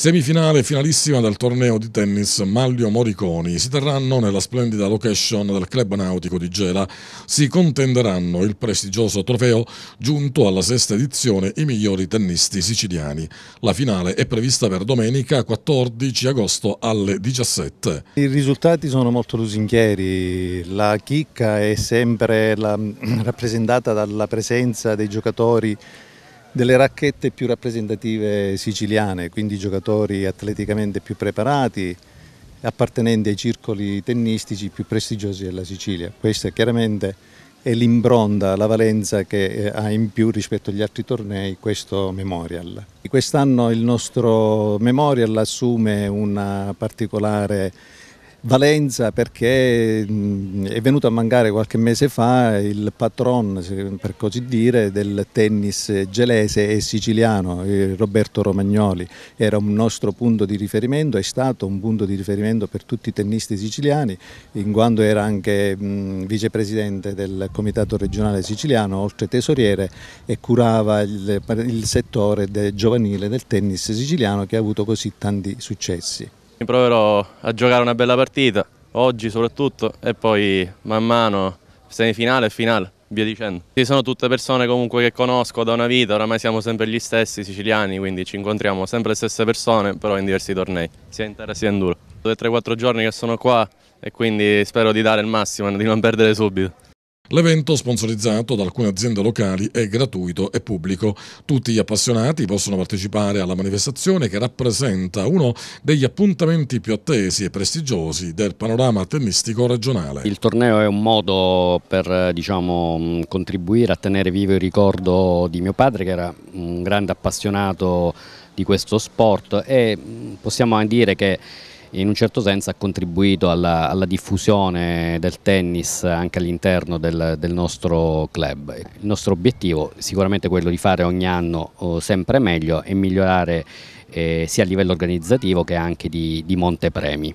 Semifinale finalissima del torneo di tennis Maglio Moriconi si terranno nella splendida location del club nautico di Gela. Si contenderanno il prestigioso trofeo giunto alla sesta edizione i migliori tennisti siciliani. La finale è prevista per domenica 14 agosto alle 17. I risultati sono molto lusinghieri, la chicca è sempre la, rappresentata dalla presenza dei giocatori delle racchette più rappresentative siciliane, quindi giocatori atleticamente più preparati, appartenenti ai circoli tennistici più prestigiosi della Sicilia. Questa chiaramente è l'imbronda, la valenza che eh, ha in più rispetto agli altri tornei questo Memorial. Quest'anno il nostro Memorial assume una particolare valenza perché è venuto a mancare qualche mese fa il patron, per così dire, del tennis gelese e siciliano, Roberto Romagnoli. Era un nostro punto di riferimento, è stato un punto di riferimento per tutti i tennisti siciliani, in quanto era anche vicepresidente del Comitato regionale siciliano, oltre tesoriere, e curava il, il settore de, giovanile del tennis siciliano che ha avuto così tanti successi. Proverò a giocare una bella partita, oggi soprattutto, e poi man mano semifinale e finale, via dicendo. Sì, sono tutte persone comunque che conosco da una vita, oramai siamo sempre gli stessi siciliani, quindi ci incontriamo sempre le stesse persone, però in diversi tornei, sia in terra sia in duro. Sono 3-4 giorni che sono qua e quindi spero di dare il massimo e di non perdere subito. L'evento, sponsorizzato da alcune aziende locali, è gratuito e pubblico. Tutti gli appassionati possono partecipare alla manifestazione che rappresenta uno degli appuntamenti più attesi e prestigiosi del panorama tennistico regionale. Il torneo è un modo per diciamo, contribuire a tenere vivo il ricordo di mio padre che era un grande appassionato di questo sport e mm, possiamo dire che in un certo senso ha contribuito alla, alla diffusione del tennis anche all'interno del, del, nostro club. Il nostro obiettivo è sicuramente quello di fare ogni anno oh, sempre meglio e migliorare eh, sia a livello organizzativo che anche di, di montepremi.